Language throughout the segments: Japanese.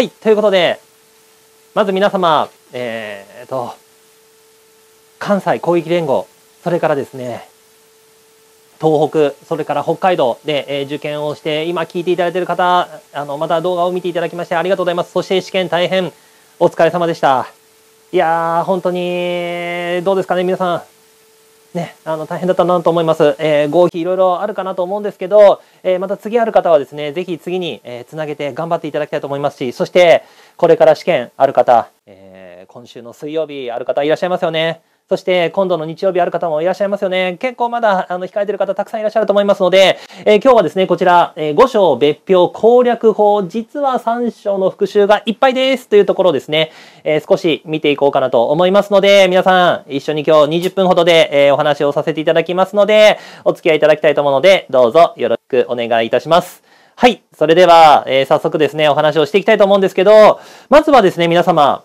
はい、ということで、まず皆様、えー、と、関西広域連合、それからですね、東北、それから北海道で、えー、受験をして、今聞いていただいている方、あの、また動画を見ていただきましてありがとうございます。そして試験大変お疲れ様でした。いやー、本当に、どうですかね、皆さん。ね、あの、大変だったなと思います。えー、合否いろいろあるかなと思うんですけど、えー、また次ある方はですね、ぜひ次に、えー、つなげて頑張っていただきたいと思いますし、そして、これから試験ある方、えー、今週の水曜日ある方いらっしゃいますよね。そして今度の日曜日ある方もいらっしゃいますよね。結構まだあの控えてる方たくさんいらっしゃると思いますので、えー、今日はですね、こちら、えー、5章別表攻略法、実は3章の復習がいっぱいですというところですね、えー、少し見ていこうかなと思いますので、皆さん一緒に今日20分ほどで、えお話をさせていただきますので、お付き合いいただきたいと思うので、どうぞよろしくお願いいたします。はい。それでは、え早速ですね、お話をしていきたいと思うんですけど、まずはですね、皆様、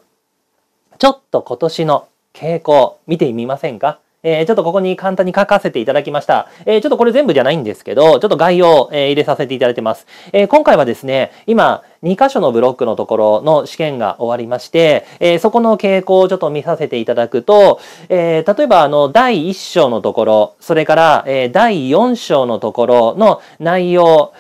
ちょっと今年の傾向見てみませんかえー、ちょっとここに簡単に書かせていただきました。えー、ちょっとこれ全部じゃないんですけど、ちょっと概要を、えー、入れさせていただいてます。え今回はですね、今、2箇所のブロックのところの試験が終わりまして、えそこの傾向をちょっと見させていただくと、え例えばあの、第1章のところ、それから、え第4章のところの内容、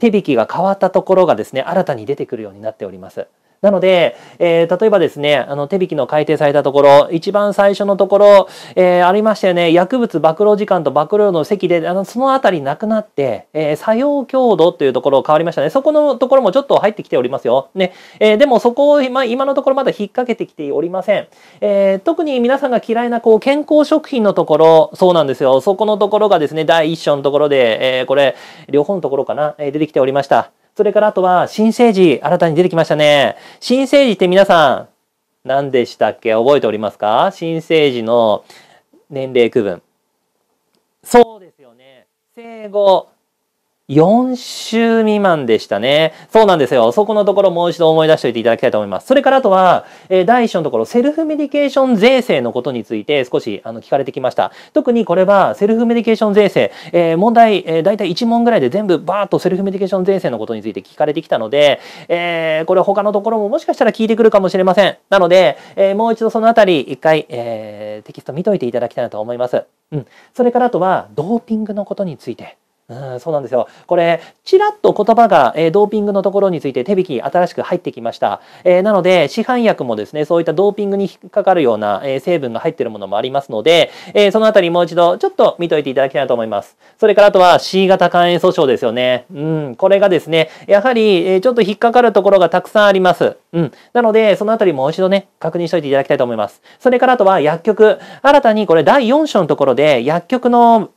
手引きが変わったところがですね、新たに出てくるようになっております。なので、えー、例えばですね、あの、手引きの改定されたところ、一番最初のところ、えー、ありましたよね、薬物暴露時間と暴露の席で、あの、そのあたりなくなって、えー、作用強度というところ変わりましたね。そこのところもちょっと入ってきておりますよ。ね。えでもそこを、ま、今のところまだ引っ掛けてきておりません。え特に皆さんが嫌いな、こう、健康食品のところ、そうなんですよ。そこのところがですね、第1章のところで、えこれ、両方のところかな、え出てきておりました。それからあとは、新生児、新たに出てきましたね。新生児って皆さん、何でしたっけ覚えておりますか新生児の年齢区分。そうですよね。生後4週未満でしたね。そうなんですよ。そこのところもう一度思い出しておいていただきたいと思います。それからあとは、えー、第一章のところ、セルフメディケーション税制のことについて少しあの聞かれてきました。特にこれは、セルフメディケーション税制、えー、問題、えー、大体1問ぐらいで全部バーッとセルフメディケーション税制のことについて聞かれてきたので、えー、これ他のところももしかしたら聞いてくるかもしれません。なので、えー、もう一度そのあたり、一回、えー、テキスト見といていただきたいなと思います。うん。それからあとは、ドーピングのことについて。うん、そうなんですよ。これ、ちらっと言葉が、えー、ドーピングのところについて手引き新しく入ってきました。えー、なので、市販薬もですね、そういったドーピングに引っかかるような、えー、成分が入ってるものもありますので、えそのあたりもう一度ちょっと見といていただきたいと思います。それからあとは C 型肝炎訴訟ですよね。うん、これがですね、やはり、えちょっと引っかかるところがたくさんあります。うん。なので、そのあたりもう一度ね、確認しといていただきたいと思います。それからあとは薬局。新たにこれ第4章のところで薬局の、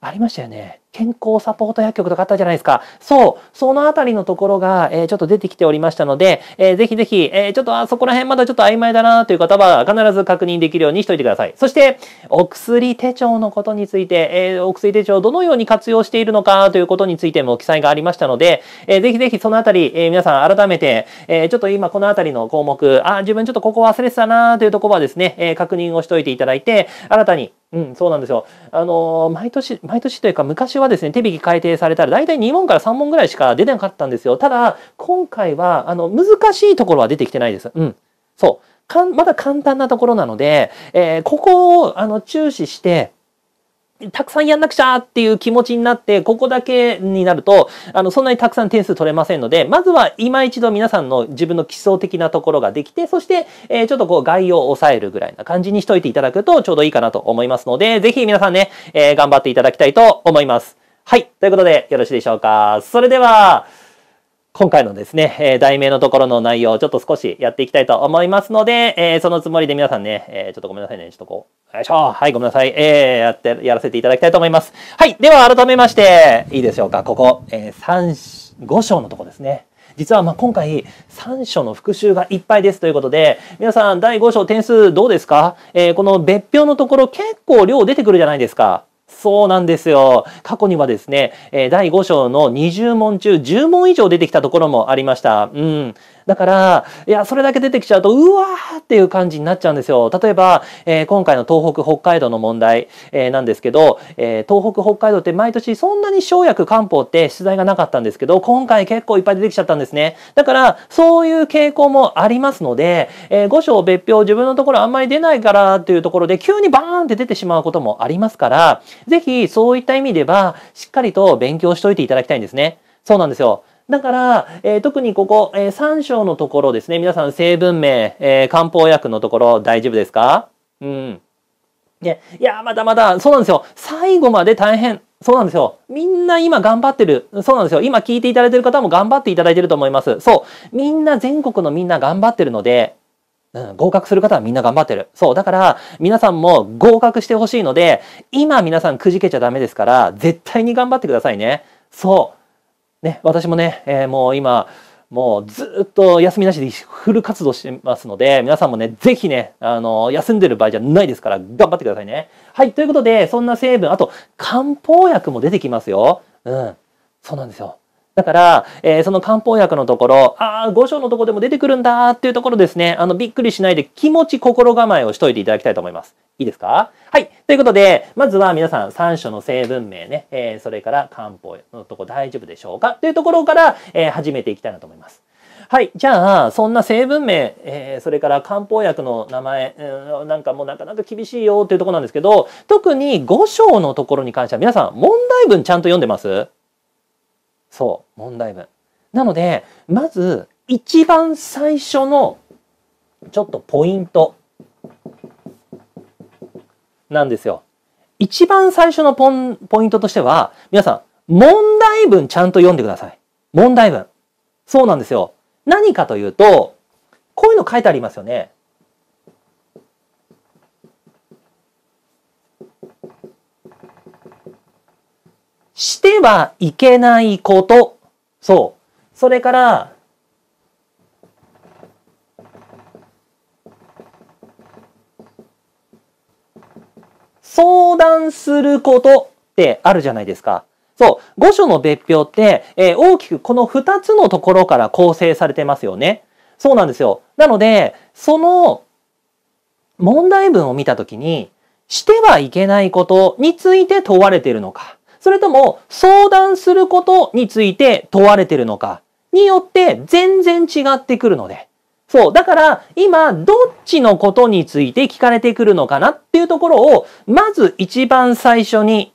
ありましたよね。健康サポート薬局とかあったじゃないですか。そう、そのあたりのところが、えー、ちょっと出てきておりましたので、えー、ぜひぜひ、えー、ちょっとあそこら辺まだちょっと曖昧だなという方は必ず確認できるようにしておいてください。そして、お薬手帳のことについて、えー、お薬手帳どのように活用しているのかということについても記載がありましたので、えー、ぜひぜひそのあたり、えー、皆さん改めて、えー、ちょっと今このあたりの項目、あ、自分ちょっとここ忘れてたなというところはですね、えー、確認をしておいていただいて、新たに、うん、そうなんですよ。あのー、毎年、毎年というか昔ははですね手引き改定されたら大体2問から3問ぐらいしか出てなかったんですよただ今回はあの難しいところは出てきてないです。うん、そうかんまだ簡単なところなので、えー、ここをあの注視してたくさんやんなくちゃっていう気持ちになって、ここだけになると、あの、そんなにたくさん点数取れませんので、まずは今一度皆さんの自分の基礎的なところができて、そして、えー、ちょっとこう、概要を抑えるぐらいな感じにしといていただくとちょうどいいかなと思いますので、ぜひ皆さんね、えー、頑張っていただきたいと思います。はい。ということで、よろしいでしょうか。それでは、今回のですね、えー、題名のところの内容をちょっと少しやっていきたいと思いますので、えー、そのつもりで皆さんね、えー、ちょっとごめんなさいね、ちょっとこう、よいしょ、はい、ごめんなさい、えー、やって、やらせていただきたいと思います。はい、では改めまして、いいでしょうか、ここ、えー、3、5章のとこですね。実はま今回3章の復習がいっぱいですということで、皆さん第5章点数どうですかえー、この別表のところ結構量出てくるじゃないですか。そうなんですよ。過去にはですね、第5章の20問中10問以上出てきたところもありました。うん。だから、いや、それだけ出てきちゃうと、うわーっていう感じになっちゃうんですよ。例えば、えー、今回の東北、北海道の問題、えー、なんですけど、えー、東北、北海道って毎年そんなに生薬、漢方って出題がなかったんですけど、今回結構いっぱい出てきちゃったんですね。だから、そういう傾向もありますので、えー、五章別表、自分のところあんまり出ないからっていうところで、急にバーンって出てしまうこともありますから、ぜひ、そういった意味では、しっかりと勉強しといていただきたいんですね。そうなんですよ。だから、えー、特にここ、えー、3章のところですね、皆さん成分名、えー、漢方薬のところ大丈夫ですかうん。で、いや、まだまだ、そうなんですよ。最後まで大変。そうなんですよ。みんな今頑張ってる。そうなんですよ。今聞いていただいてる方も頑張っていただいてると思います。そう。みんな全国のみんな頑張ってるので、うん、合格する方はみんな頑張ってる。そう。だから、皆さんも合格してほしいので、今皆さんくじけちゃダメですから、絶対に頑張ってくださいね。そう。ね、私もね、えー、もう今、もうずっと休みなしでフル活動してますので、皆さんもね、ぜひね、あの、休んでる場合じゃないですから、頑張ってくださいね。はい、ということで、そんな成分、あと、漢方薬も出てきますよ。うん。そうなんですよ。だから、えー、その漢方薬のところ、ああ、五章のとこでも出てくるんだっていうところですね、あの、びっくりしないで気持ち心構えをしといていただきたいと思います。いいですかはい。ということで、まずは皆さん三章の成分名ね、えー、それから漢方のとこ大丈夫でしょうかというところから、えー、始めていきたいなと思います。はい。じゃあ、そんな成分名、えー、それから漢方薬の名前、うなんかもうなかなか厳しいよっていうところなんですけど、特に五章のところに関しては皆さん問題文ちゃんと読んでますそう、問題文。なので、まず、一番最初の、ちょっとポイント、なんですよ。一番最初のポンポイントとしては、皆さん、問題文ちゃんと読んでください。問題文。そうなんですよ。何かというと、こういうの書いてありますよね。してはいけないこと。そう。それから、相談することってあるじゃないですか。そう。五書の別表って、えー、大きくこの二つのところから構成されてますよね。そうなんですよ。なので、その問題文を見たときに、してはいけないことについて問われているのか。それとも相談することについて問われてるのかによって全然違ってくるので。そう。だから、今、どっちのことについて聞かれてくるのかなっていうところを、まず一番最初に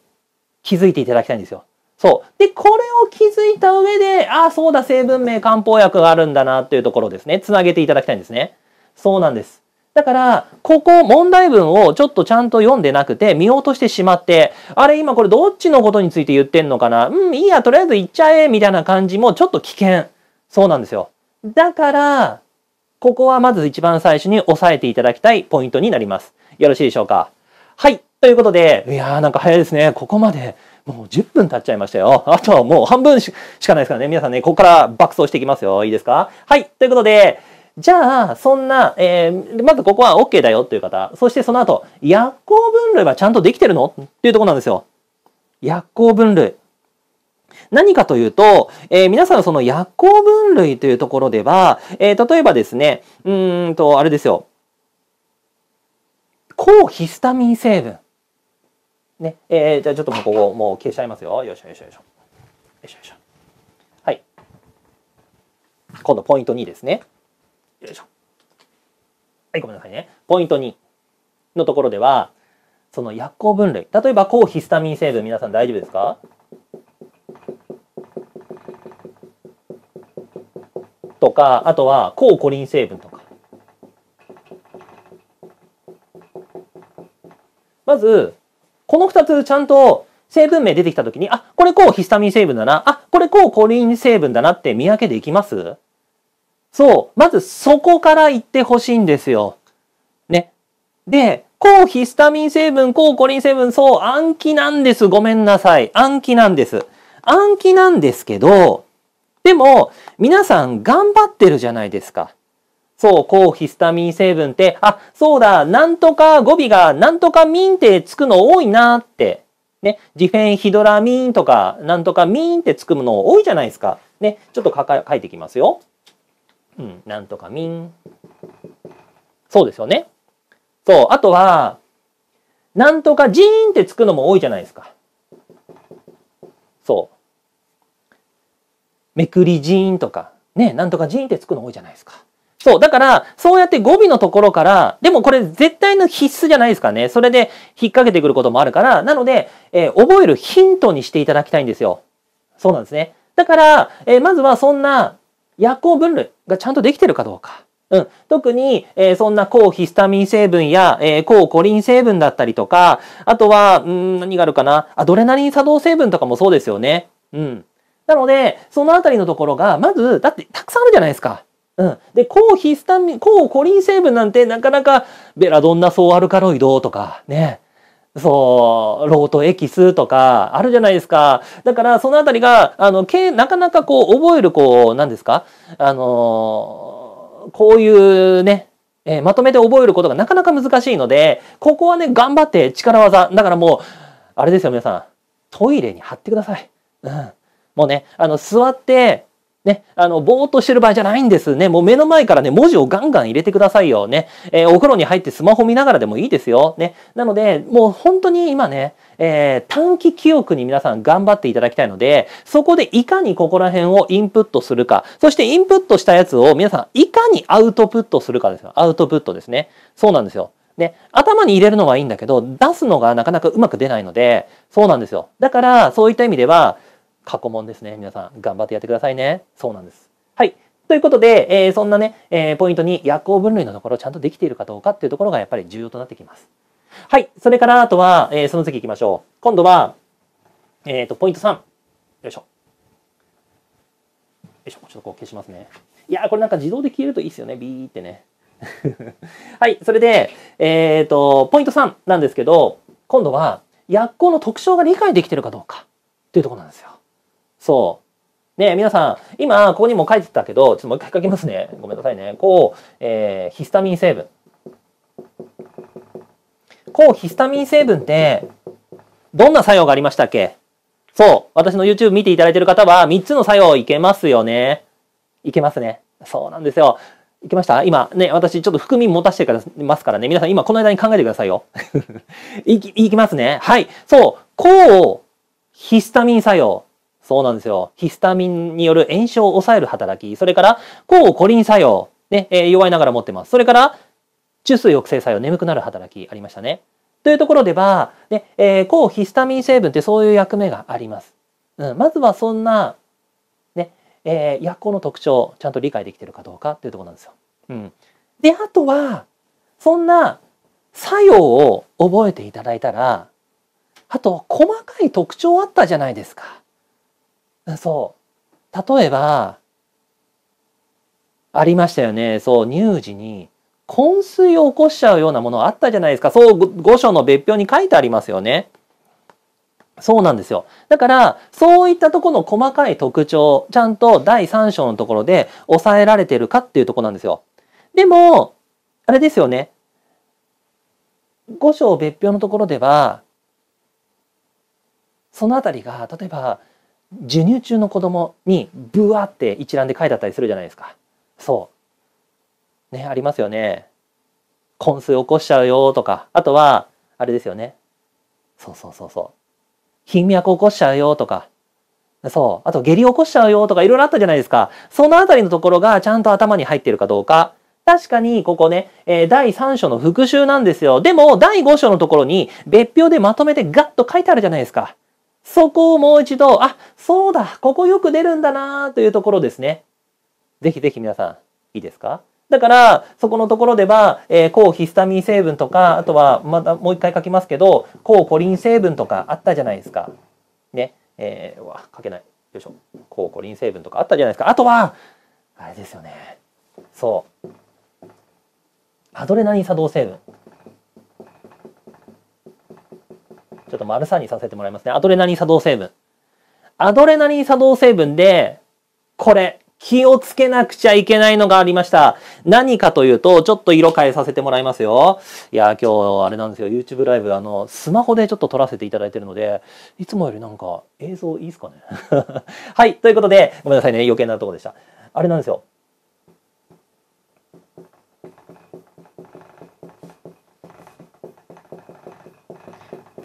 気づいていただきたいんですよ。そう。で、これを気づいた上で、ああ、そうだ、成分名、漢方薬があるんだなっていうところですね。つなげていただきたいんですね。そうなんです。だから、ここ問題文をちょっとちゃんと読んでなくて見落としてしまって、あれ今これどっちのことについて言ってんのかなうん、いいや、とりあえず行っちゃえみたいな感じもちょっと危険。そうなんですよ。だから、ここはまず一番最初に押さえていただきたいポイントになります。よろしいでしょうかはい。ということで、いやーなんか早いですね。ここまでもう10分経っちゃいましたよ。あとはもう半分しかないですからね。皆さんね、ここから爆走していきますよ。いいですかはい。ということで、じゃあ、そんな、えー、まずここは OK だよっていう方、そしてその後、薬効分類はちゃんとできてるのっていうとこなんですよ。薬効分類。何かというと、えー、皆さんその薬効分類というところでは、えー、例えばですね、うんと、あれですよ。抗ヒスタミン成分。ね。えー、じゃあちょっともうここ、もう消しちゃいますよ。よいしょよいしょよいしょ。よいしょよいしょ。はい。今度ポイント2ですね。はい、ごめんなさいね。ポイント2のところでは、その薬効分類。例えば、抗ヒスタミン成分、皆さん大丈夫ですかとか、あとは抗コリン成分とか。まず、この2つちゃんと成分名出てきたときに、あ、これ抗ヒスタミン成分だな、あ、これ抗コリン成分だなって見分けできますそう。まずそこから行ってほしいんですよ。ね。で、抗ヒスタミン成分、抗コリン成分、そう、暗記なんです。ごめんなさい。暗記なんです。暗記なんですけど、でも、皆さん頑張ってるじゃないですか。そう、抗ヒスタミン成分って、あ、そうだ、なんとか語尾がなんとかミンってつくの多いなって。ね、ディフェンヒドラミンとか、なんとかミンってつくの多いじゃないですか。ね、ちょっと書いてきますよ。うん、なんとかみん。そうですよね。そう。あとは、なんとかジーンってつくのも多いじゃないですか。そう。めくりジーンとか、ね、なんとかジーンってつくの多いじゃないですか。そう。だから、そうやって語尾のところから、でもこれ絶対の必須じゃないですかね。それで引っ掛けてくることもあるから、なので、えー、覚えるヒントにしていただきたいんですよ。そうなんですね。だから、えー、まずはそんな薬効分類がちゃんとできてるかどうか。うん、特に、えー、そんな抗ヒスタミン成分や、えー、抗コリン成分だったりとか、あとは、うん何があるかな、アドレナリン作動成分とかもそうですよね。うん。なので、そのあたりのところが、まず、だってたくさんあるじゃないですか。うん。で、抗ヒスタミン、抗コリン成分なんてなかなか、ベラドンナソーアルカロイドとか、ね、そう、ロートエキスとか、あるじゃないですか。だから、そのあたりが、あの、け、なかなかこう、覚える、こう、何ですかあのー、こういうね、えー、まとめて覚えることがなかなか難しいので、ここはね、頑張って力技。だからもう、あれですよ、皆さん。トイレに貼ってください。うん。もうね、あの、座って、ね、あの、ぼーっとしてる場合じゃないんですね。もう目の前からね、文字をガンガン入れてくださいよ。ね。えー、お風呂に入ってスマホ見ながらでもいいですよ。ね。なので、もう本当に今ね、えー、短期記憶に皆さん頑張っていただきたいので、そこでいかにここら辺をインプットするか、そしてインプットしたやつを皆さんいかにアウトプットするかですよ。アウトプットですね。そうなんですよ。ね、頭に入れるのはいいんだけど、出すのがなかなかうまく出ないので、そうなんですよ。だから、そういった意味では、過去問ですね。皆さん、頑張ってやってくださいね。そうなんです。はい。ということで、えー、そんなね、えー、ポイントに薬効分類のところちゃんとできているかどうかっていうところがやっぱり重要となってきます。はい。それから、あとは、えー、その次行きましょう。今度は、えっ、ー、と、ポイント3。よいしょ。よいしょ。ちょっとこう消しますね。いやー、これなんか自動で消えるといいですよね。ビーってね。はい。それで、えっ、ー、と、ポイント3なんですけど、今度は、薬効の特徴が理解できてるかどうかっていうところなんですよ。そう。ね皆さん、今、ここにも書いてたけど、ちょっともう一回書きますね。ごめんなさいね。抗、えー、ヒスタミン成分。抗ヒスタミン成分って、どんな作用がありましたっけそう。私の YouTube 見ていただいてる方は、3つの作用いけますよね。いけますね。そうなんですよ。いけました今ね、私ちょっと含み持たせてますからね。皆さん今この間に考えてくださいよ。いき、いきますね。はい。そう。抗ヒスタミン作用。そうなんですよ。ヒスタミンによる炎症を抑える働き、それから抗コリン作用、ね、えー、弱いながら持ってます。それから、中枢抑制作用、眠くなる働きありましたね。というところでは、ね、えー、抗ヒスタミン成分ってそういう役目があります。うん、まずはそんな、ね、えー、薬効の特徴、ちゃんと理解できてるかどうかっていうところなんですよ。うん。で、あとは、そんな作用を覚えていただいたら、あと、細かい特徴あったじゃないですか。そう。例えば、ありましたよね。そう、乳児に昏睡を起こしちゃうようなものあったじゃないですか。そう、五章の別表に書いてありますよね。そうなんですよ。だから、そういったとこの細かい特徴、ちゃんと第三章のところで抑えられてるかっていうとこなんですよ。でも、あれですよね。五章別表のところでは、そのあたりが、例えば、授乳中の子供にブワって一覧で書いてあったりするじゃないですかそうねありますよね昏睡起こしちゃうよとかあとはあれですよねそうそうそうそう頻脈起こしちゃうよとかそう。あと、下痢起こしちゃうよとかいろいろあったじゃないですか。そのあたりのところがちゃんと頭に入ってるかどうか。確かに、ここね、えー、第3章の復習なんですよ。でも、第5章のところに、別表でまとめてガッと書いてあるじゃないですか。そこをもう一度、あ、そうだ、ここよく出るんだなというところですね。ぜひぜひ皆さん、いいですかだから、そこのところでは、えー、抗ヒスタミン成分とか、あとは、またもう一回書きますけど、抗コリン成分とかあったじゃないですか。ね。えー、わ、書けない。よいしょ。抗コリン成分とかあったじゃないですか。あとは、あれですよね。そう。アドレナリン作動成分。ちょっと丸さにさせてもらいますね。アドレナリン作動成分。アドレナリン作動成分で、これ、気をつけなくちゃいけないのがありました。何かというと、ちょっと色変えさせてもらいますよ。いや、今日、あれなんですよ、YouTube ライブ、あの、スマホでちょっと撮らせていただいてるので、いつもよりなんか、映像いいっすかね。はい、ということで、ごめんなさいね、余計なとこでした。あれなんですよ。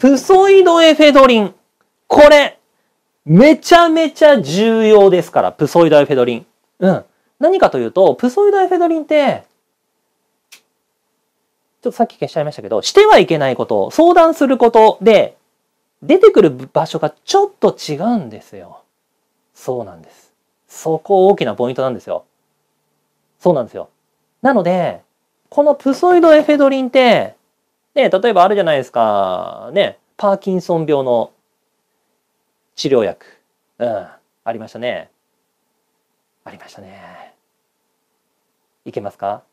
プソイドエフェドリン。これ、めちゃめちゃ重要ですから、プソイドエフェドリン。うん。何かというと、プソイドエフェドリンって、ちょっとさっき消しちゃいましたけど、してはいけないこと、相談することで、出てくる場所がちょっと違うんですよ。そうなんです。そこ大きなポイントなんですよ。そうなんですよ。なので、このプソイドエフェドリンって、ね、例えばあるじゃないですか。ね、パーキンソン病の治療薬。うん、ありましたね。ありましたね。いけますか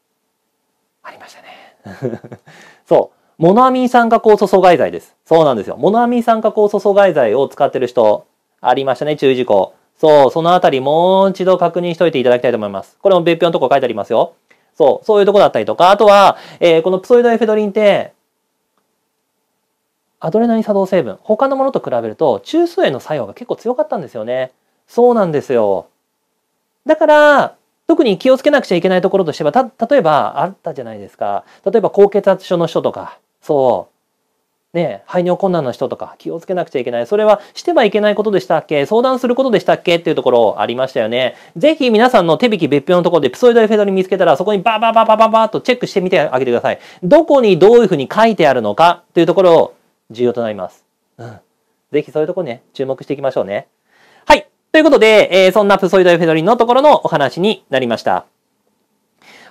ありましたね。そう。モノアミン酸化酵素阻害剤です。そうなんですよ。モノアミン酸化酵素阻害剤を使ってる人、ありましたね、注意事項。そう、そのあたりもう一度確認しといていただきたいと思います。これも別表のとこ書いてありますよ。そう、そういうとこだったりとか、あとは、えー、このプソイドエフェドリンって、アドレナリン作動成分他のものと比べると中枢への作用が結構強かったんですよねそうなんですよだから特に気をつけなくちゃいけないところとしてはた例えばあったじゃないですか例えば高血圧症の人とかそうね排尿困難の人とか気をつけなくちゃいけないそれはしてはいけないことでしたっけ相談することでしたっけっていうところありましたよねぜひ皆さんの手引き別表のところでプソイドエフェドリン見つけたらそこにババババババーとチェックしてみてあげてくださいどこにどういうふうに書いてあるのかというところを重要となります。うん。ぜひそういうとこね、注目していきましょうね。はい。ということで、えー、そんなプソイドエフェドリンのところのお話になりました。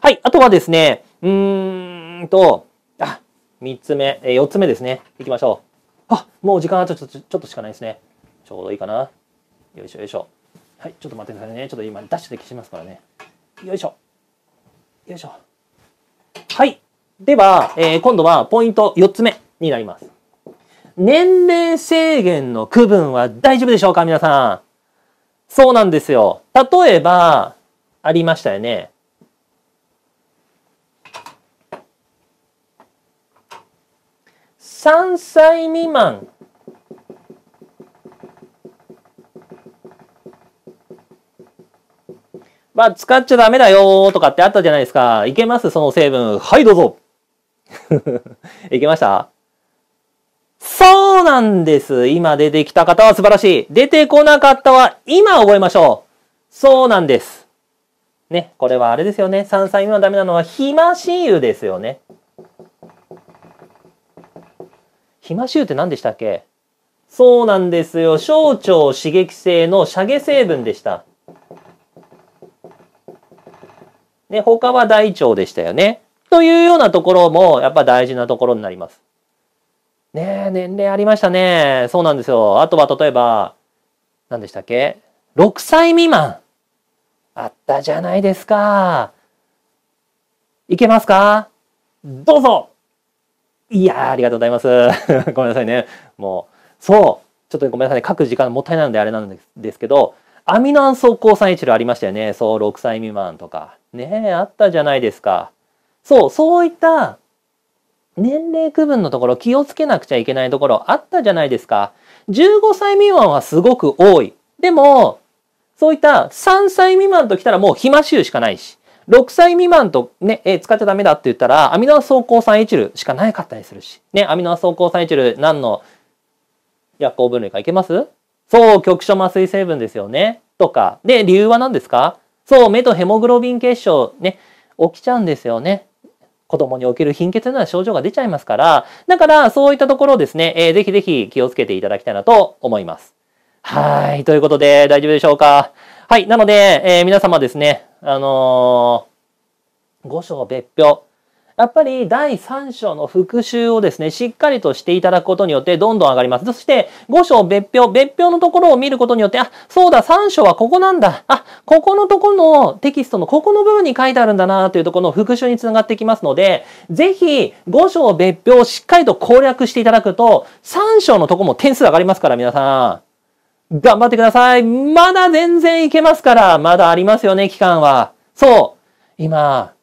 はい。あとはですね、うーんと、あ、三つ目、えー、つ目ですね。いきましょう。あ、もう時間あとちょちょっとしかないですね。ちょうどいいかな。よいしょよいしょ。はい。ちょっと待ってくださいね。ちょっと今、ダッシュで消しますからね。よいしょ。よいしょ。はい。では、えー、今度はポイント4つ目になります。年齢制限の区分は大丈夫でしょうか皆さん。そうなんですよ。例えば、ありましたよね。3歳未満まあ、使っちゃダメだよとかってあったじゃないですか。いけますその成分。はい、どうぞ いけましたそうなんです。今出てきた方は素晴らしい。出てこなかったは今覚えましょう。そうなんです。ね、これはあれですよね。3歳目のダメなのは暇しゆですよね。暇しゆって何でしたっけそうなんですよ。小腸刺激性のシャゲ成分でした。ね、他は大腸でしたよね。というようなところもやっぱ大事なところになります。ね年齢ありましたね。そうなんですよ。あとは例えば、何でしたっけ ?6 歳未満。あったじゃないですか。いけますかどうぞいやありがとうございます。ごめんなさいね。もう、そう、ちょっとごめんなさいね。書く時間もったいないのであれなんですけど、アミノア暗層抗酸一ルありましたよね。そう、6歳未満とか。ねえ、あったじゃないですか。そう、そういった年齢区分のところ気をつけなくちゃいけないところあったじゃないですか。15歳未満はすごく多い。でも、そういった3歳未満と来たらもう暇臭しかないし、6歳未満とね、え使っちゃダメだって言ったら、アミノア走行酸エチルしかないかったりするし、ね、アミノア走行酸エチル何の薬効分類かいけますそう、局所麻酔成分ですよね。とか。で、理由は何ですかそう、目とヘモグロビン結晶ね、起きちゃうんですよね。子供における貧血のような症状が出ちゃいますから、だからそういったところですね、えー、ぜひぜひ気をつけていただきたいなと思います。はい。ということで、大丈夫でしょうかはい。なので、えー、皆様ですね、あのー、五章別表、やっぱり第3章の復習をですね、しっかりとしていただくことによってどんどん上がります。そして5章別表、別表のところを見ることによって、あ、そうだ、3章はここなんだ。あ、ここのとこのテキストのここの部分に書いてあるんだなというところの復習につながってきますので、ぜひ5章別表をしっかりと攻略していただくと、3章のとこも点数上がりますから、皆さん。頑張ってください。まだ全然いけますから、まだありますよね、期間は。そう。今、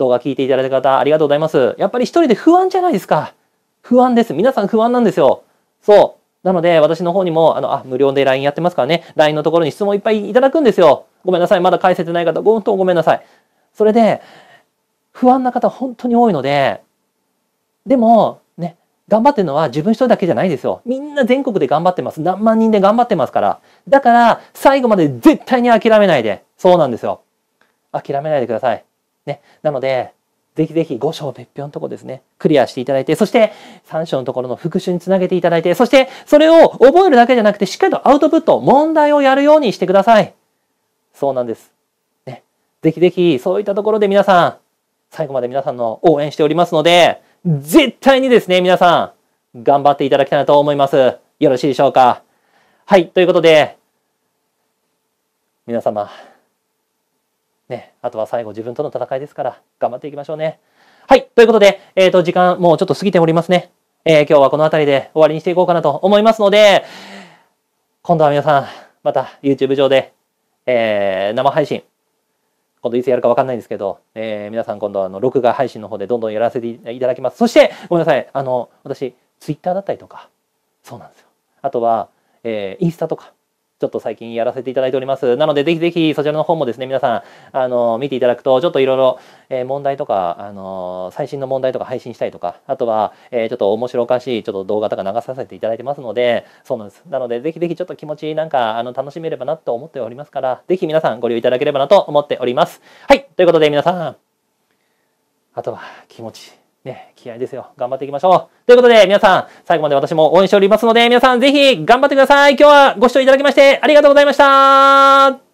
動画聞いていただいた方、ありがとうございます。やっぱり一人で不安じゃないですか。不安です。皆さん不安なんですよ。そう。なので、私の方にも、あの、あ、無料で LINE やってますからね、LINE のところに質問いっぱいいただくんですよ。ごめんなさい。まだ返せてない方、本当ごめんなさい。それで、不安な方本当に多いので、でも、ね、頑張ってるのは自分一人だけじゃないですよ。みんな全国で頑張ってます。何万人で頑張ってますから。だから、最後まで絶対に諦めないで。そうなんですよ。諦めないでください。ね、なので、ぜひぜひ5章別表のとこですね、クリアしていただいて、そして3章のところの復習につなげていただいて、そしてそれを覚えるだけじゃなくて、しっかりとアウトプット、問題をやるようにしてください。そうなんです。ね。ぜひぜひ、そういったところで皆さん、最後まで皆さんの応援しておりますので、絶対にですね、皆さん、頑張っていただきたいなと思います。よろしいでしょうか。はい、ということで、皆様、ね、あとは最後自分との戦いですから、頑張っていきましょうね。はい、ということで、えっ、ー、と、時間もうちょっと過ぎておりますね。えー、今日はこの辺りで終わりにしていこうかなと思いますので、今度は皆さん、また YouTube 上で、えー、生配信、今度いつやるか分かんないんですけど、えー、皆さん今度あの録画配信の方でどんどんやらせていただきます。そして、ごめんなさい、あの、私、Twitter だったりとか、そうなんですよ。あとは、えー、インスタとか、ちょっと最近やらせていただいております。なので、ぜひぜひそちらの方もですね、皆さん、あの、見ていただくと、ちょっといろいろ、えー、問題とか、あの、最新の問題とか配信したりとか、あとは、えー、ちょっと面白おかしい、ちょっと動画とか流させていただいてますので、そうなんです。なので、ぜひぜひちょっと気持ちなんか、あの、楽しめればなと思っておりますから、ぜひ皆さんご利用いただければなと思っております。はい、ということで皆さん、あとは気持ち。ね、気合ですよ。頑張っていきましょう。ということで、皆さん、最後まで私も応援しておりますので、皆さんぜひ頑張ってください。今日はご視聴いただきましてありがとうございました。